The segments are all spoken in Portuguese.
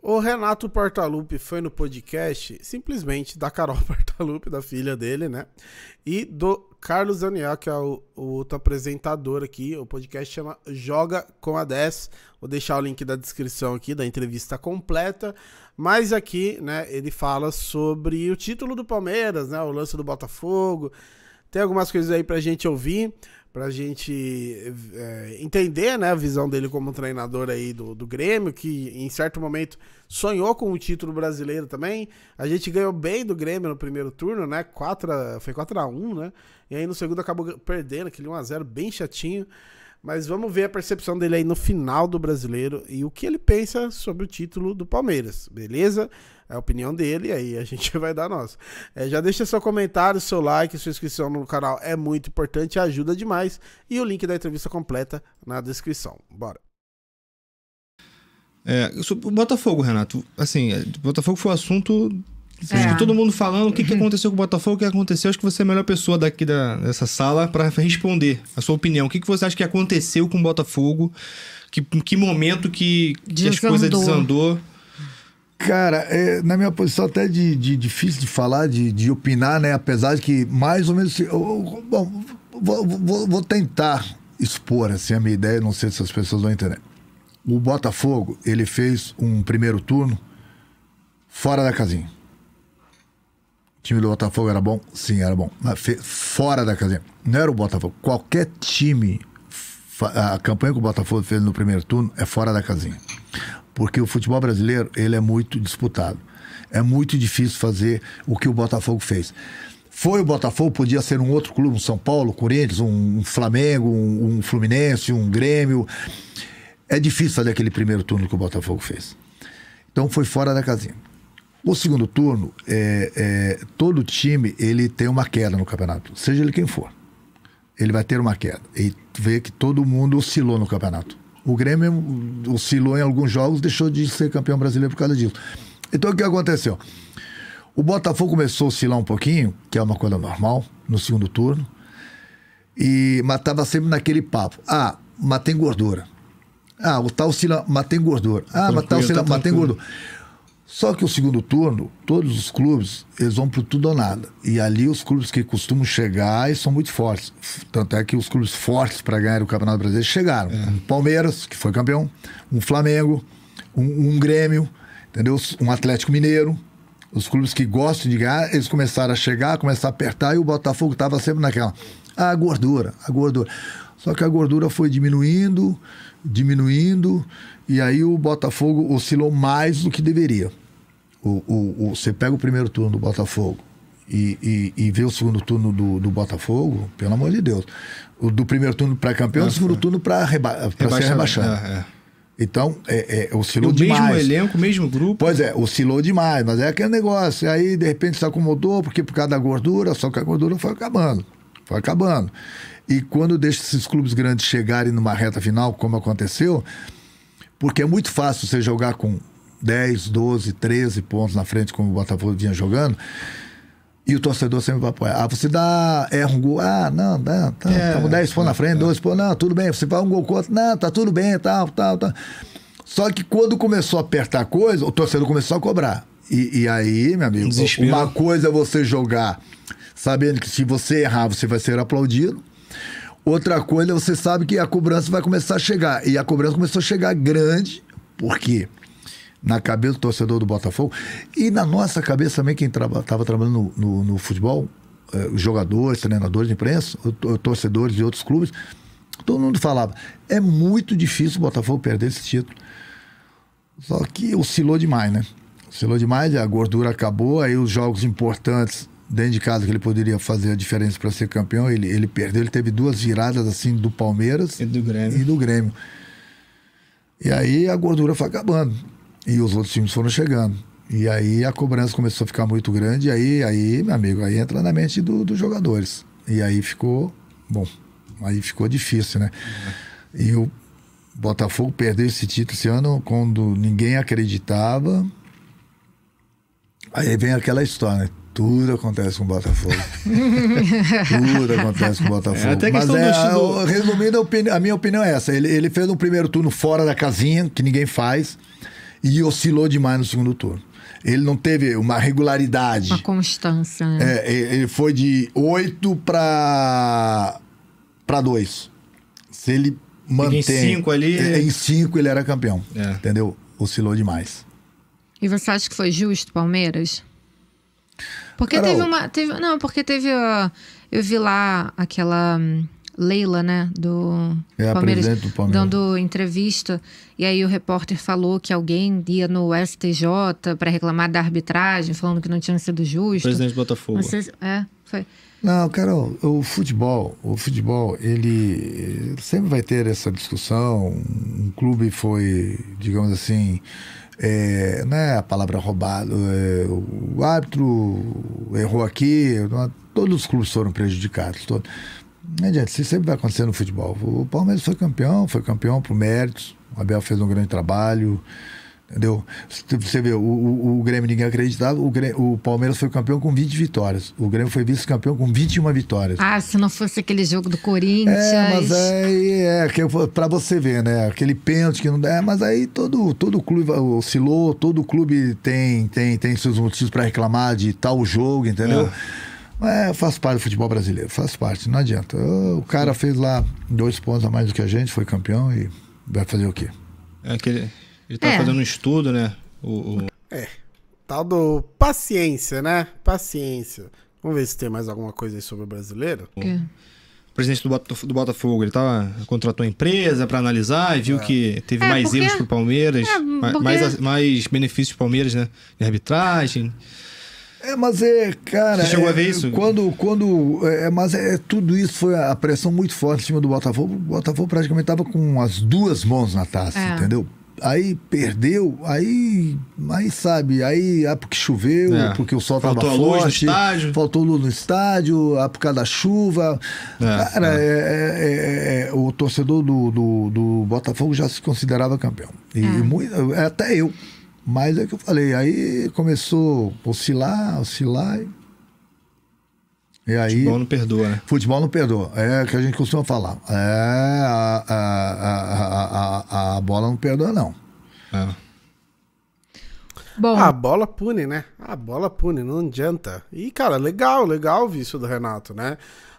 O Renato Portaluppi foi no podcast simplesmente da Carol Portaluppi, da filha dele, né? E do Carlos Daniel, que é o, o outro apresentador aqui. O podcast chama Joga com a 10. Vou deixar o link da descrição aqui da entrevista completa. Mas aqui, né, ele fala sobre o título do Palmeiras, né? O lance do Botafogo. Tem algumas coisas aí pra gente ouvir pra gente é, entender né, a visão dele como treinador aí do, do Grêmio, que em certo momento sonhou com o título brasileiro também. A gente ganhou bem do Grêmio no primeiro turno, né? 4 a, foi 4 a 1 né? E aí no segundo acabou perdendo, aquele 1x0 bem chatinho. Mas vamos ver a percepção dele aí no final do brasileiro e o que ele pensa sobre o título do Palmeiras, beleza? É a opinião dele, aí a gente vai dar a nossa. É, já deixa seu comentário, seu like, sua inscrição no canal é muito importante, ajuda demais sociais e o link da entrevista completa na descrição. Bora. É, o Botafogo, Renato, assim, é, Botafogo foi o assunto é. todo mundo falando o que, que uhum. aconteceu com o Botafogo, o que aconteceu. Acho que você é a melhor pessoa daqui da, dessa sala para responder a sua opinião. O que, que você acha que aconteceu com o Botafogo? Que, que momento que, que as coisas desandou? Cara, é, na minha posição até de, de difícil de falar, de, de, opinar, né? Apesar de que mais ou menos. bom, vou, vou, vou tentar expor assim a minha ideia, não sei se as pessoas vão entender. O Botafogo, ele fez um primeiro turno fora da casinha. O time do Botafogo era bom? Sim, era bom. Mas fora da casinha. Não era o Botafogo. Qualquer time, a campanha que o Botafogo fez no primeiro turno é fora da casinha. Porque o futebol brasileiro, ele é muito disputado. É muito difícil fazer o que o Botafogo fez. Foi o Botafogo, podia ser um outro clube, um São Paulo, Corinthians, um Flamengo, um, um Fluminense, um Grêmio. É difícil fazer aquele primeiro turno que o Botafogo fez. Então foi fora da casinha. O segundo turno, é, é, todo time ele tem uma queda no campeonato, seja ele quem for. Ele vai ter uma queda. E vê que todo mundo oscilou no campeonato. O Grêmio oscilou em alguns jogos, deixou de ser campeão brasileiro por causa disso. Então o que aconteceu? O Botafogo começou a oscilar um pouquinho, que é uma coisa normal, no segundo turno. E matava sempre naquele papo. Ah, mas tem gordura. Ah, o tal oscila, mas tem gordura. Ah, então mas tal oscila, tá mas tem gordura. Só que o segundo turno, todos os clubes, eles vão pro tudo ou nada. E ali os clubes que costumam chegar e são muito fortes. Tanto é que os clubes fortes para ganhar o Campeonato Brasileiro chegaram. É. Um Palmeiras, que foi campeão, um Flamengo, um, um Grêmio, entendeu? Um Atlético Mineiro. Os clubes que gostam de ganhar, eles começaram a chegar, começaram a apertar e o Botafogo estava sempre naquela. Ah, a gordura, a gordura. Só que a gordura foi diminuindo, diminuindo, e aí o Botafogo oscilou mais do que deveria. O, o, o você pega o primeiro turno do Botafogo e, e, e vê o segundo turno do, do Botafogo, pelo amor de Deus. O do primeiro turno para campeão, Nossa. do segundo turno para reba ser rebaixado. É, é. Então, é, é, oscilou o demais. O mesmo elenco, o mesmo grupo. Pois é, oscilou demais, mas é aquele negócio. Aí, de repente, se acomodou, porque por causa da gordura, só que a gordura foi acabando. Foi acabando. E quando deixa esses clubes grandes chegarem numa reta final, como aconteceu, porque é muito fácil você jogar com 10, 12, 13 pontos na frente, como o Botafogo vinha jogando, e o torcedor sempre vai apoiar. Ah, você dá, erra um gol. Ah, não, dá. tá, é, estamos 10 pontos na frente, 12 é. pontos, não, tudo bem. Você faz um gol contra, não, tá tudo bem, tal, tal, tal. Só que quando começou a apertar a coisa, o torcedor começou a cobrar. E, e aí, meu amigo, Desespero. uma coisa é você jogar sabendo que se você errar, você vai ser aplaudido. Outra coisa, é você sabe que a cobrança vai começar a chegar. E a cobrança começou a chegar grande, porque quê? na cabeça do torcedor do Botafogo e na nossa cabeça também, quem estava tra trabalhando no, no, no futebol, eh, jogadores, treinadores de imprensa, torcedores de outros clubes, todo mundo falava: é muito difícil o Botafogo perder esse título. Só que oscilou demais, né? Oscilou demais, a gordura acabou, aí os jogos importantes dentro de casa que ele poderia fazer a diferença para ser campeão, ele, ele perdeu, ele teve duas viradas assim do Palmeiras e do Grêmio. E do Grêmio. E aí a gordura foi acabando. E os outros times foram chegando. E aí a cobrança começou a ficar muito grande, e aí, aí meu amigo, aí entra na mente do, dos jogadores. E aí ficou, bom, aí ficou difícil, né? Uhum. E o Botafogo perdeu esse título esse ano quando ninguém acreditava. Aí vem aquela história, né? Tudo acontece com o Botafogo. Tudo acontece com o Botafogo. É, até Mas é, do... resumindo, a, opini... a minha opinião é essa. Ele, ele fez um primeiro turno fora da casinha, que ninguém faz e oscilou demais no segundo turno. Ele não teve uma regularidade. Uma constância, né? É, ele foi de 8 para para 2. Se ele mantém. É, em 5 ali. Em 5 ele era campeão. É. Entendeu? Oscilou demais. E você acha que foi justo, Palmeiras? Porque Carol. teve uma. Teve, não, porque teve. Uh, eu vi lá aquela. Um, Leila, né? Do é, Palmeiras, do Palmeiras, dando entrevista. E aí o repórter falou que alguém ia no STJ para reclamar da arbitragem, falando que não tinha sido justo. Presidente do Botafogo. Sei, é, foi. Não, Carol, o futebol, o futebol, ele eh, sempre vai ter essa discussão. Um clube foi, digamos assim, eh, é, né, a palavra roubado, é, eh, o árbitro errou aqui, é? todos os clubes foram prejudicados. Todos. Não adianta, isso sempre vai acontecer no futebol. O Palmeiras foi campeão, foi campeão por méritos. O Abel fez um grande trabalho. Entendeu? Você vê, o, o, o Grêmio ninguém acreditava, o, Grêmio, o, Palmeiras foi campeão com 20 vitórias. O Grêmio foi vice-campeão com 21 vitórias. Ah, se não fosse aquele jogo do Corinthians. É, mas aí é, pra você ver, né? Aquele pênalti que não dá. É, mas aí todo, todo clube oscilou, todo clube tem, tem, tem seus motivos para reclamar de tal jogo, entendeu? É é faz parte do futebol brasileiro, faz parte, não adianta. O cara fez lá dois pontos a mais do que a gente, foi campeão e vai fazer o quê? É que ele, ele tá é. fazendo um estudo, né? O, o... É. Tal do paciência, né? Paciência. Vamos ver se tem mais alguma coisa aí sobre o brasileiro. O presidente do, Bot do Botafogo, ele tava, tá, contratou a empresa para analisar e viu é. que teve é, mais porque... erros pro Palmeiras, é, porque... mais, mais benefícios pro Palmeiras, né? De arbitragem. É. É, mas é, cara. Você chegou é, a ver isso? Quando, quando, é, é mas é, é tudo isso foi a pressão muito forte em cima do Botafogo. O Botafogo praticamente estava com as duas mãos na taça, é. entendeu? Aí perdeu, aí, aí sabe, aí ah, porque choveu, é. porque o sol faltou tava forte, luz no estádio. faltou luz no estádio, ah, por causa da chuva. É, cara, o torcedor do, do, do, Botafogo já se considerava campeão. E muito, até eu. Mas é o que eu falei, aí começou a oscilar, oscilar. E... aí, futebol não perdoa, né? Futebol não perdoa. É o que a gente costuma falar. É, a, a, a, a, bola não perdoa, não. É. Bom. Ah, a bola pune, né? A bola pune, não adianta. E, cara, legal, legal o vício do Renato, né?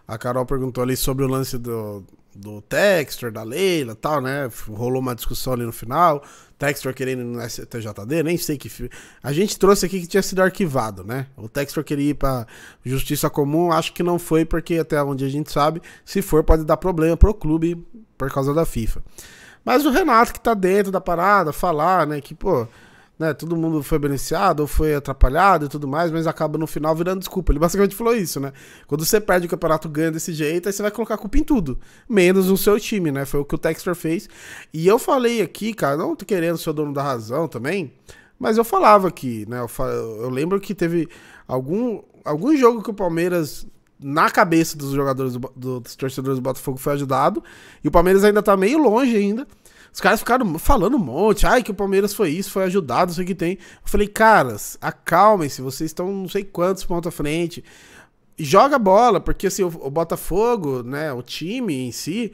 A Carol perguntou ali sobre o lance do, do Textor, da Leila tal, né? Rolou uma discussão ali no final. Textor querendo ir no STJD, nem sei que. A gente trouxe aqui que tinha sido arquivado, né? O Textor queria ir pra Justiça Comum, acho que não foi, porque até onde a gente sabe, se for, pode dar problema pro clube por causa da FIFA. Mas o Renato que tá dentro da parada, falar, né? Que, pô né, todo mundo foi beneficiado ou foi atrapalhado e tudo mais, mas acaba no final virando desculpa. Ele basicamente falou isso, né? Quando você perde o campeonato ganha desse jeito, aí você vai colocar a culpa em tudo, menos no seu time, né? Foi o que o Texter fez. E eu falei aqui, cara, não tô querendo ser o dono da razão também, mas eu falava aqui, né? Eu, eu lembro que teve algum, algum jogo que o Palmeiras na cabeça dos jogadores do, dos torcedores do Botafogo foi ajudado e o Palmeiras ainda tá meio longe ainda os caras ficaram falando um monte. Ai, que o Palmeiras foi isso, foi ajudado, não sei o que tem. Eu falei, caras, acalmem-se, vocês estão não sei quantos pontos à frente. Joga bola, porque assim, o, o Botafogo, né, o time em si,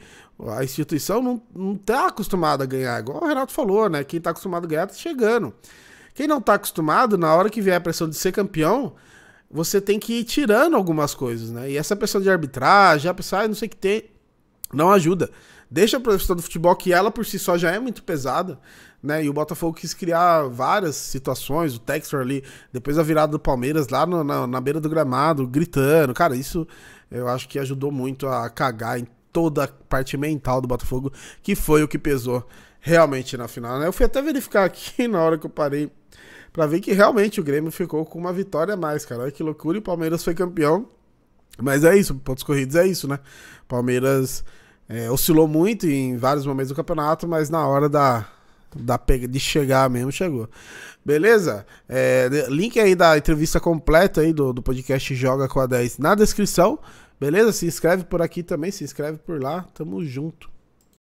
a instituição não, não tá acostumada a ganhar. Igual o Renato falou, né? Quem tá acostumado a ganhar tá chegando. Quem não tá acostumado, na hora que vier a pressão de ser campeão, você tem que ir tirando algumas coisas, né? E essa pressão de arbitragem, a pessoa, ah, não sei o que tem, não ajuda deixa para a profissão do futebol, que ela por si só já é muito pesada, né? E o Botafogo quis criar várias situações, o Textor ali, depois a virada do Palmeiras lá no, na, na beira do gramado, gritando. Cara, isso eu acho que ajudou muito a cagar em toda a parte mental do Botafogo, que foi o que pesou realmente na final, né? Eu fui até verificar aqui na hora que eu parei para ver que realmente o Grêmio ficou com uma vitória a mais, cara. Olha que loucura, e o Palmeiras foi campeão. Mas é isso, pontos corridos é isso, né? Palmeiras é, oscilou muito em vários momentos do campeonato, mas na hora da, da de chegar mesmo chegou. Beleza? É, link aí da entrevista completa aí do, do podcast Joga com a 10 na descrição. Beleza? Se inscreve por aqui também, se inscreve por lá. Tamo junto.